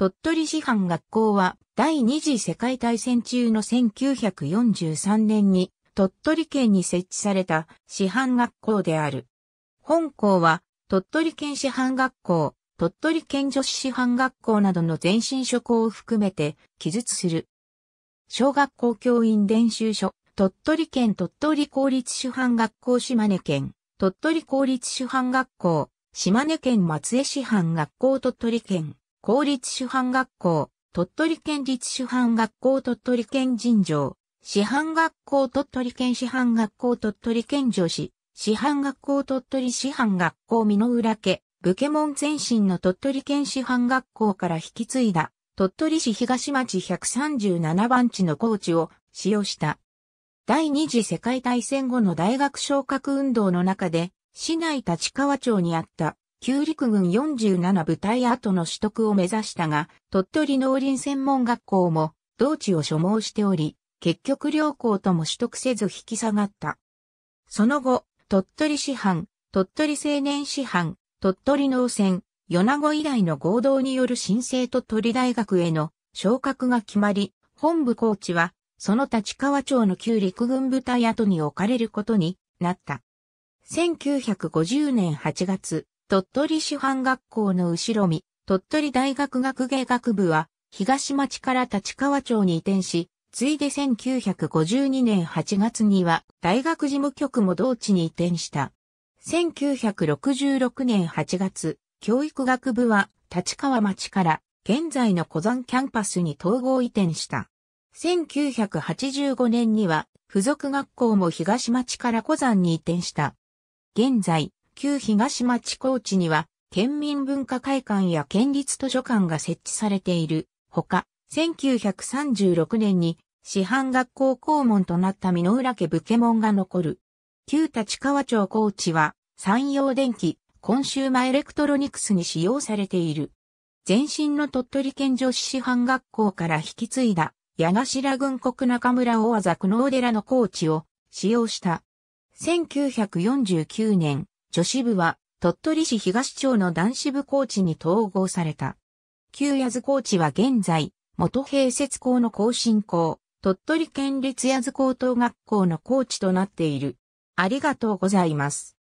鳥取師範学校は第二次世界大戦中の1943年に鳥取県に設置された師範学校である。本校は鳥取県師範学校、鳥取県女子師範学校などの前身諸校を含めて記述する。小学校教員練習所、鳥取県鳥取公立師範学校島根県、鳥取公立師範学校、島根県松江師範学校鳥取県、公立主犯学校、鳥取県立主犯学校鳥取県尋常、市販学校鳥取県市販学校鳥取県女子、市販学校鳥取市販学校美濃浦家、武家門前身の鳥取県市販学校から引き継いだ、鳥取市東町137番地の高地を使用した。第二次世界大戦後の大学昇格運動の中で、市内立川町にあった旧陸軍47部隊後の取得を目指したが、鳥取農林専門学校も同地を所望しており、結局両校とも取得せず引き下がった。その後、鳥取師範、鳥取青年師範、鳥取農船、米子以来の合同による申請と鳥取大学への昇格が決まり、本部コーチは、その立川町の旧陸軍部隊跡に置かれることになった。1950年8月、鳥取師範学校の後ろ見、鳥取大学学芸学部は、東町から立川町に移転し、ついで1952年8月には大学事務局も同地に移転した。1966年8月、教育学部は立川町から現在の小山キャンパスに統合移転した。1985年には付属学校も東町から小山に移転した。現在、旧東町高地には、県民文化会館や県立図書館が設置されているほか、1936年に師範学校校門となった美浦家武家門が残る。旧立川町高地は山陽電機、コンシューマエレクトロニクスに使用されている。前身の鳥取県女子師範学校から引き継いだ、矢頭軍国中村大和久能寺の高地を使用した。1949年、女子部は鳥取市東町の男子部コーチに統合された。旧八津コーチは現在、元併設校の更新校、鳥取県立八津高等学校のコーチとなっている。ありがとうございます。